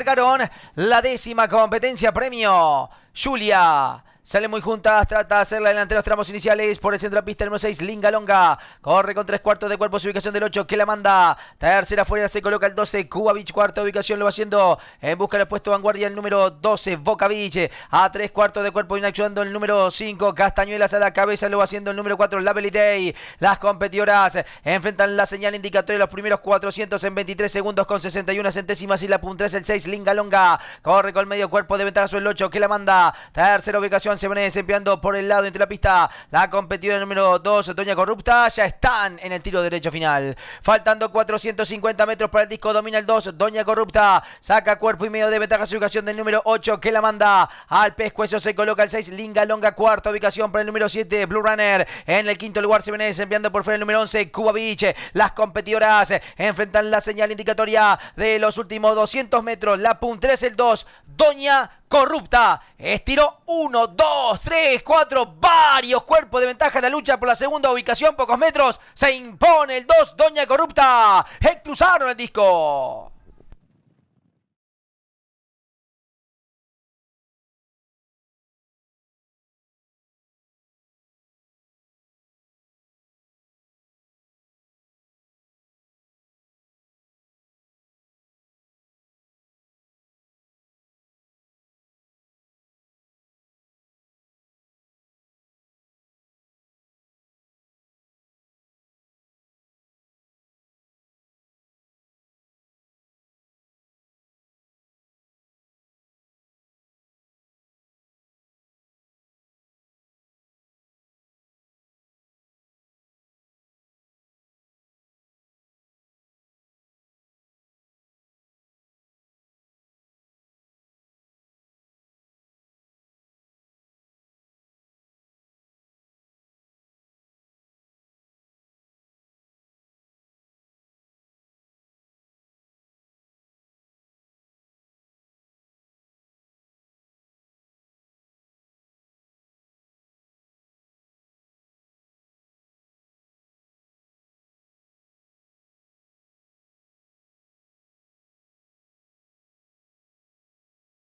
Marcaron la décima competencia premio. Julia Sale muy juntas, trata de hacerla delante de los tramos iniciales por el centro de la pista número 6, Lingalonga. Corre con tres cuartos de cuerpo, su ubicación del 8, que la manda. Tercera fuera se coloca el 12, Cuba cuarta ubicación lo va haciendo. En busca del puesto vanguardia el número 12, Bocaville A tres cuartos de cuerpo viene el número 5, Castañuelas a la cabeza lo va haciendo el número 4, La Las competidoras enfrentan la señal indicatoria los primeros 400 en 23 segundos con 61 centésimas y la punta es el 6, Lingalonga. Corre con medio cuerpo de ventaja el 8, que la manda. Tercera ubicación se desempeñando por el lado entre la pista. La competidora número 2, Doña Corrupta, ya están en el tiro derecho final. Faltando 450 metros para el disco, domina el 2, Doña Corrupta. Saca cuerpo y medio de ventaja su ubicación del número 8 que la manda. Al pescuezo se coloca el 6, Linga Longa, cuarta ubicación para el número 7, Blue Runner. En el quinto lugar se viene desempeñando por fuera el número 11, Cuba Beach. Las competidoras enfrentan la señal indicatoria de los últimos 200 metros. La pun 3, el 2, Doña corrupta. Estiró 1, 2, 3, 4, varios cuerpos de ventaja en la lucha por la segunda ubicación, pocos metros. Se impone el 2, Doña Corrupta. Cruzaron el disco.